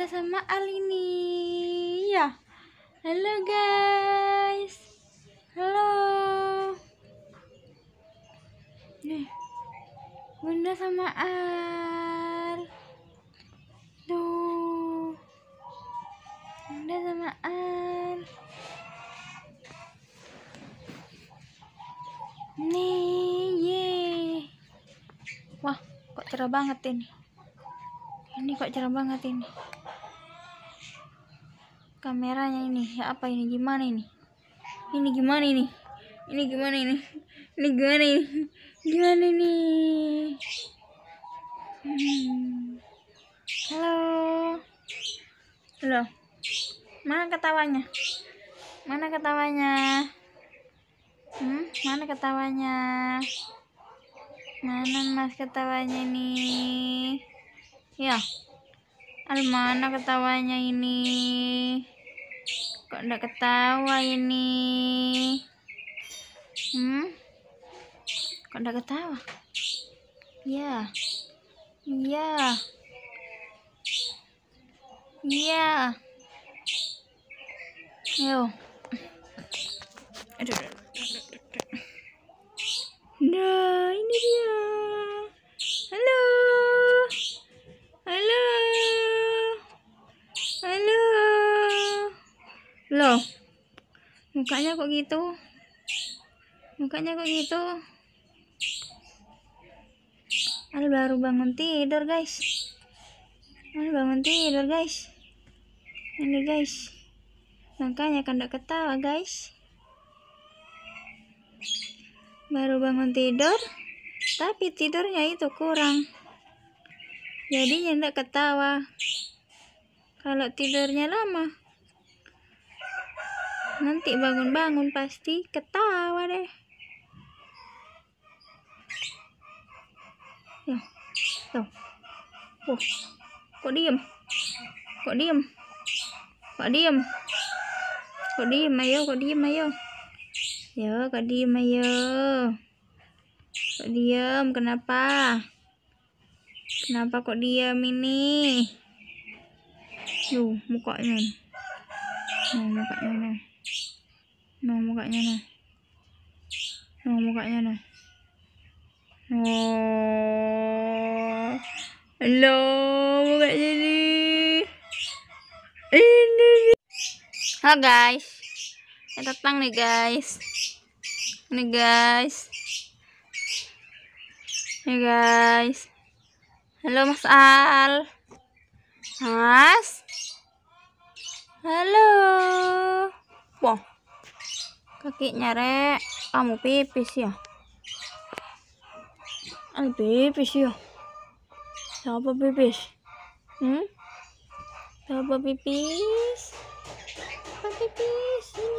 Bunda sama Alini. ya halo guys halo nih eh, Bunda sama Al tuh Bunda sama Al nih ye wah kok cerah banget ini ini kok cerah banget ini kameranya ini ya apa ini gimana ini ini gimana ini ini gimana ini ini gimana ini gimana ini hmm. halo halo mana ketawanya mana ketawanya hmm mana ketawanya mana mas ketawanya ini ya Al mana ketawanya ini? Kok ndak ketawa ini? Hmm? Kok ndak ketawa? Ya. Ya. Ya. Yo. Aduh. aduh aduh aduh loh mukanya kok gitu mukanya kok gitu ada baru bangun tidur guys ada bangun tidur guys ini guys makanya kan ketawa guys baru bangun tidur tapi tidurnya itu kurang jadinya gak ketawa kalau tidurnya lama Nanti bangun-bangun pasti ketawa deh. Loh, Oh, kok diem? Kok diem? Kok diem? Kok diem ayo, kok diem ayo. Ya, kok diem ayo. Kok diem, kenapa? Kenapa kok diem ini? yuk mukanya. Nah, mukanya nah. Nah, mukanya nah. Nah, mukanya nah. Oh. Halo, mukanya ini. Ini. Halo guys. ini datang nih guys. Ini guys. Ini guys. Halo Mas Al. Mas halo wah kaki nyerek kamu pipis ya Al kan pipis ya siapa pipis hmm siapa pipis siapa pipis hmm?